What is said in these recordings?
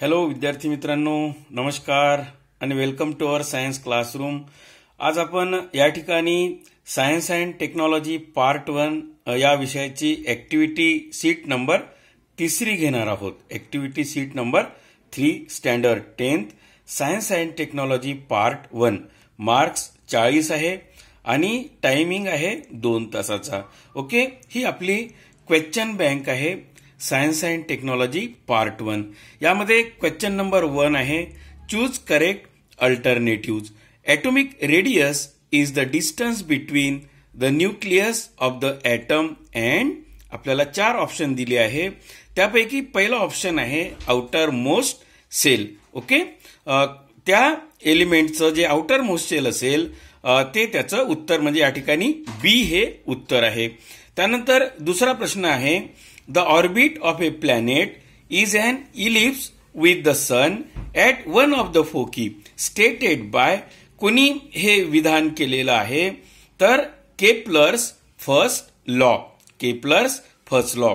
Hello विद्यार्थी मित्रांनो नमस्कार आणि welcome to our science classroom आज आपण या ठिकाणी science and technology part one या विषयाची ऍक्टिव्हिटी सीट नंबर तिसरी घेणार आहोत activity sheet number three standard tenth science and technology part one marks चाळीस आहे आणि टायमिंग आहे दोन तासाचा ओके ही आपली क्वेश्चन बँक आहे science and technology part one यामध्ये क्वेश्चन नंबर वन आहे choose correct alternatives atomic radius is the distance between the nucleus of the atom and आपल्याला चार ऑप्शन दिले आहे त्यापैकी पहिला ऑप्शन आहे आउटर मोस्ट सेल ओके त्या एलिमेंटचं जे आउटर मोस्ट सेल असेल ते त्याचं उत्तर म्हणजे या ठिकाणी बी हे उत्तर आहे त्यानंतर दुसरा प्रश्न आहे the orbit of a planet is an ellipse with the sun at one of the foci stated by कुणी हे विधान केलेलं आहे तर plus first law plus first law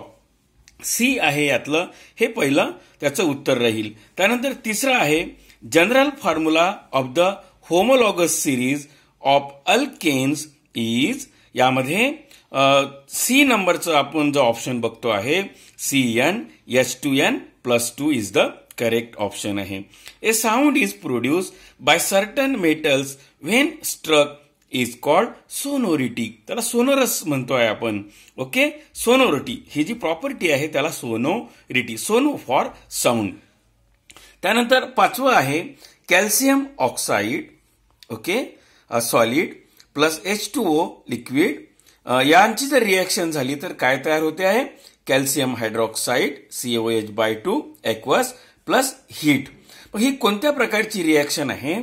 C आहे यातलं हे पहिलं त्याचं उत्तर राहील त्यानंतर तिसरं आहे general formula of the homologous series of alkanes is यामध्ये सी नंबरचं आपण जो ऑप्शन बघतो आहे C n H two n plus two is the correct option आहे a sound is produce by certain metals when struck is called sonority त्याला sonorous म्हणतोय आपण ओके सोनोरिटी ही जी प्रॉपर्टी आहे त्याला सोनोरिटी सोनो फॉर साऊंड त्यानंतर पाचवं आहे calcium oxide okay solid plus H two ओ लिक्विड यांची जर रिॲक्शन झाली तर काय तयार होते आहे calcium hydroxide H by two aqueous plus heat ही कोणत्या प्रकारची रिॲक्शन आहे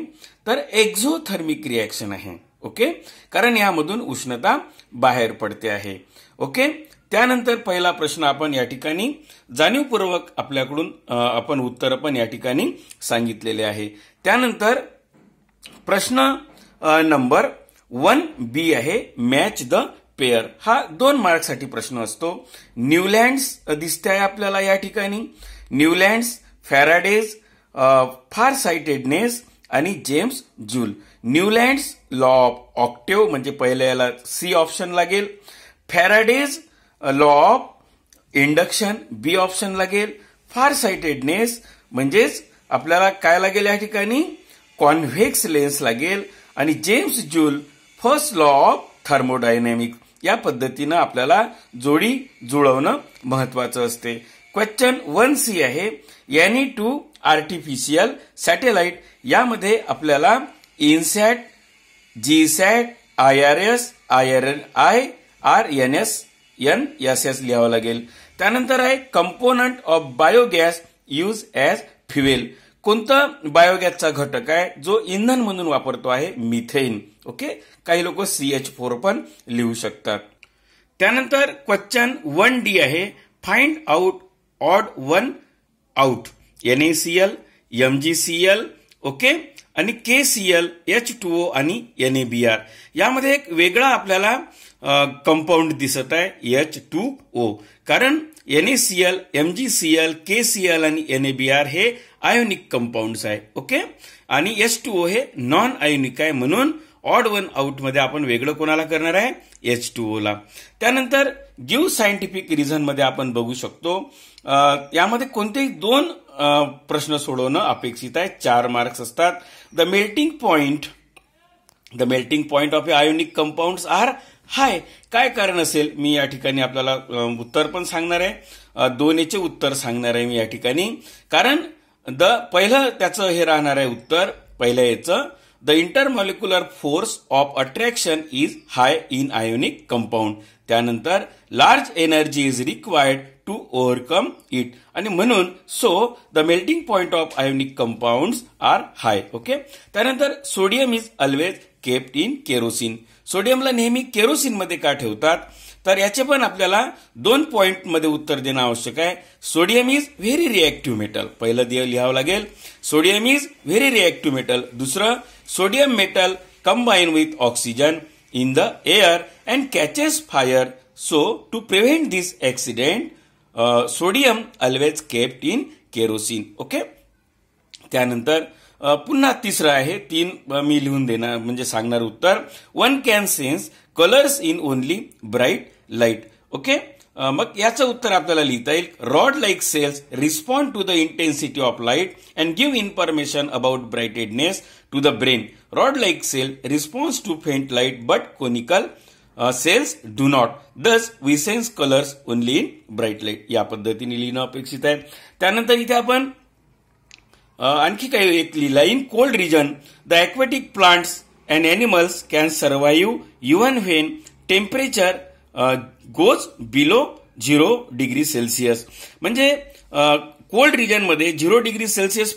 तर एक्झोथर्मिक रिॲक्शन आहे ओके कारण यामधून उष्णता बाहेर पडते आहे ओके त्यानंतर पहिला प्रश्न आपण या ठिकाणी जाणीवपूर्वक आपल्याकडून आपण उत्तर पण या ठिकाणी सांगितलेले आहे त्यानंतर प्रश्न नंबर वन बी आहे मॅच द पेअर हा दोन मार्कसाठी प्रश्न असतो न्यूलँड्स दिसते आहे आपल्याला या ठिकाणी न्यूलँड्स फॅराडेज फार सायटेडनेस आणि James Joule Newlands law of octave म्हणजे पहिल्या याला सी ऑप्शन लागेल Faraday's law of induction B option लागेल फार सायटेडनेस म्हणजेच आपल्याला काय लागेल या ठिकाणी कॉन्व्हेक्स लेन्स लागेल आणि James Joule first law of thermodynamic या पद्धतीनं आपल्याला जोडी जुळवणं महत्वाचं असते क्वेश्चन वन सी आहे यानी टू आर्टिफिशियल सॅटेलाइट यामध्ये आपल्याला INSAT sat I R S I R N I R N S N S S लिहावं लागेल त्यानंतर आहे component of biogas use as fuel कोणता बायोगॅसचा घटक आहे जो इंधन म्हणून वापरतो आहे मिथेन ओके काही लोक सी एच फोर पण लिहू शकतात त्यानंतर क्वेश्चन वन डी आहे find out odd one out N A C L G C L okay आणि K C L H two O आणि एन ए बी आर यामध्ये एक वेगळा आपल्याला कंपाऊंड दिसत आहे एच टू ओ कारण N A C L M G C L K C L आणि एन ए बी आर हे आयोनिक कंपाऊंड्स आहे ओके आणि एस टू ओ हे नॉन आयोनिक आहे म्हणून ऑड वन आउट मध्ये आपण वेगळं कोणाला करणार आहे एच टू ओ ला त्यानंतर गिव्ह सायंटिफिक रिझन मध्ये आपण बघू शकतो यामध्ये कोणतेही दोन प्रश्न सोडवणं अपेक्षित आहे चार मार्क्स असतात the melting point the melting point of ionic compounds are high काय कारण असेल मी या ठिकाणी आपल्याला उत्तर पण सांगणार आहे दोन्हीचे उत्तर सांगणार आहे मी या ठिकाणी कारण द पहिलं त्याचं हे राहणार आहे उत्तर पहिलं याचं the intermolecular force of attraction is high in ionic compound त्यानंतर large energy is required to overcome it आणि म्हणून so the melting point of ionic compound are high okay त्यानंतर sodium is always kept in kerosene सोडियमला नेहमी kerosene मध्ये का ठेवतात तर याचे पण आपल्याला दोन मध्ये उत्तर देणं आवश्यक आहे sodium is very reactive metal पहिलं देव लिहावं लागेल sodium is very reactive metal दुसरं sodium metal combine with oxygen in the air and catches fire so to prevent this accident sodium always kept in kerosene okay त्यानंतर पुन्हा तिसरं आहे तीन मी लिहून देणार म्हणजे सांगणार उत्तर one can sense colours in only bright light okay मग याचं उत्तर आपल्याला लिहिता येईल rod like cells respond to the intensity of light and give information about brightness to the brain rod like cell response to faint light but conical cells do not thus we sense colours only in bright light या पद्धतीने लिहिणं अपेक्षित आहे त्यानंतर इथे आपण आणखी काही एक लिहिला in cold region the aquatic plants and animals can survive even when temperature goes below zero degree Celsius म्हणजे कोल्ड रिजनमध्ये झिरो डिग्री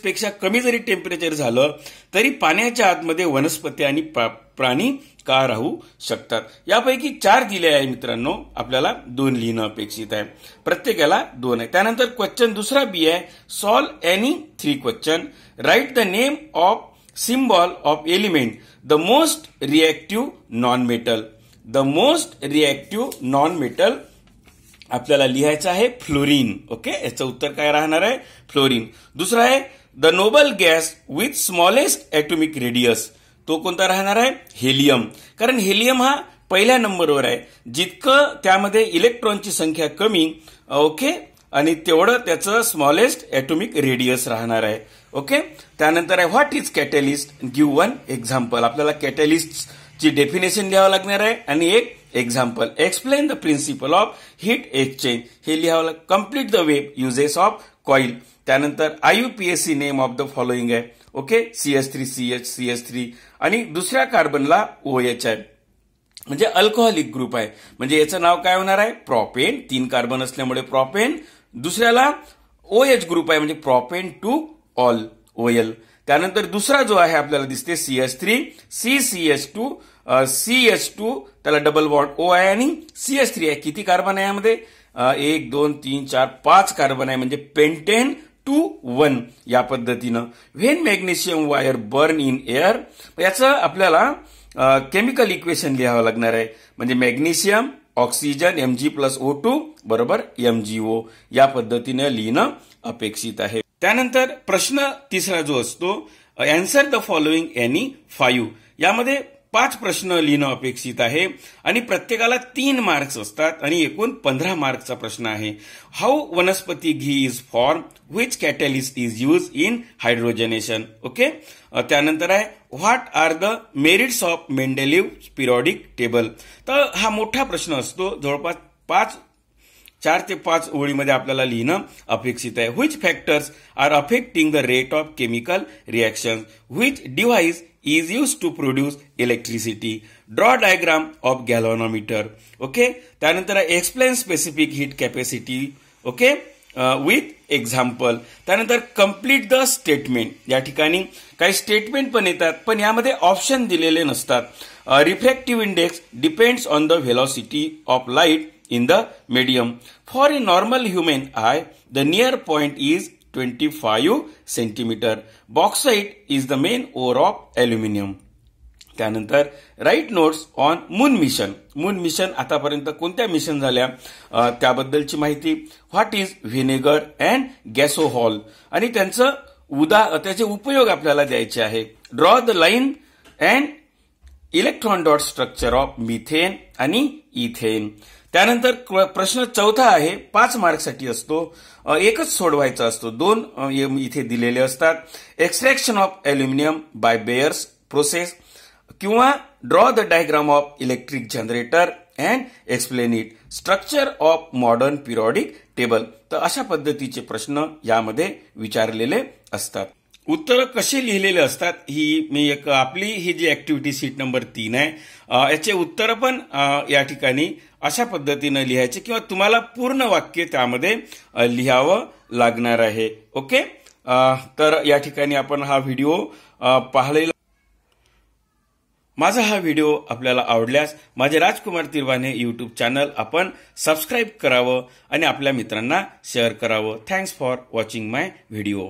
पेक्षा कमी जरी टेम्परेचर झालं तरी पाण्याच्या आतमध्ये वनस्पती आणि प्राणी का राहू शकतात यापैकी चार दिले आहे मित्रांनो आपल्याला दोन लिहिणं अपेक्षित आहे प्रत्येकाला दोन आहे त्यानंतर क्वेश्चन दुसरा बी आहे solve any three question write the name of symbol of element the most reactive non metal the most reactive non metal आपल्याला लिहायचं आहे फ्लोरीन ओके याचं उत्तर काय राहणार आहे फ्लोरीन दुसरं आहे the noble gas with smallest atomic radius तो कोणता राहणार आहे हेलियम कारण हेलियम हा पहिल्या नंबरवर आहे जितकं त्यामध्ये इलेक्ट्रॉनची संख्या कमी ओके आणि तेवढं त्याचं स्मॉलेस्ट ॲटोमिक रेडियस राहणार आहे ओके त्यानंतर आहे what is catalyst give one example आपल्याला कॅटेलिस्ट जी डेफिनेशन लिहावं लागणार आहे आणि एक example explain the principle of heat exchange हे लिहावं complete the web uses of coil त्यानंतर P S C name of the following आहे okay C S three C S three आणि दुसऱ्या कार्बनला एच आहे म्हणजे अल्कोहोलिक ग्रुप आहे म्हणजे याचं नाव काय होणार आहे प्रॉपेन तीन कार्बन असल्यामुळे प्रॉपेन दुसऱ्याला ओ एच ग्रुप आहे म्हणजे प्रॉपेन टू ऑल ओएल त्यानंतर दुसरा जो आहे आपल्याला दिसते C S three C C S two C S two त्याला डबल वॉट ओ आहे आणि सी एस थ्री आहे किती कार्बन आहे यामध्ये एक दोन तीन चार पाच कार्बन आहे म्हणजे पेंटेन टू वन या पद्धतीनं when magnesium wire burn in air याचं आपल्याला केमिकल इक्वेशन लिहावं लागणार आहे म्हणजे magnesium oxygen M G plus O two बरोबर एम जी ओ या पद्धतीनं लिहिणं अपेक्षित आहे त्यानंतर प्रश्न तिसरा जो असतो answer the following any five यामध्ये पाच प्रश्न लिहिणं अपेक्षित आहे आणि प्रत्येकाला तीन मार्क्स असतात आणि एकूण पंधरा मार्क्सचा प्रश्न आहे how vanaspati ghee is form which catalyst is use in hydrogenation okay त्यानंतर आहे what are the merits of Mendeleev's periodic table तर हा मोठा प्रश्न असतो जवळपास पाच चार ते पाच ओळीमध्ये आपल्याला लिहिणं अपेक्षित आहे which factors are affecting the rate of chemical reaction which device is use to produce electricity draw diagram of galvanometer okay त्यानंतर explain specific heat capacity okay with example त्यानंतर कम्प्लीट द स्टेटमेंट या ठिकाणी काही statement पण येतात पण यामध्ये option दिलेले नसतात refractive index depends on the velocity of light in the medium. For a normal human eye, the near point is 25 centimetre Bauxite is the main ore of aluminium. त्यानंतर write notes on moon mission moon mission आतापर्यंत कोणत्या mission झाल्या त्याबद्दलची माहिती what is vinegar and gasohol आणि त्यांचं उदा त्याचे उपयोग आपल्याला द्यायचे आहे draw the line and electron dot structure of methane आणि इथेन त्यानंतर प्रश्न चौथा आहे पाच मार्कसाठी असतो एकच सोडवायचा असतो दोन इथे दिलेले असतात extraction of aluminium by Bayer's process किंवा draw the diagram of electric generator and explain it structure of modern periodic table तर अशा पद्धतीचे प्रश्न यामध्ये विचारलेले असतात उत्तरं कसे लिहिलेले असतात ही मी एक आपली ही जी ऍक्टिव्हिटी सीट नंबर तीन आहे याचे उत्तरं पण या ठिकाणी अशा पद्धतीनं लिहायचे किंवा तुम्हाला पूर्ण वाक्य त्यामध्ये लिहावं लागणार आहे ओके तर या ठिकाणी आपण हा व्हिडिओ पाहिलेला माझा हा व्हिडिओ आपल्याला आवडल्यास माझे राजकुमार तिरवाने यूट्यूब चॅनल आपण सबस्क्राईब करावं आणि आपल्या मित्रांना शेअर करावं thanks for watching my video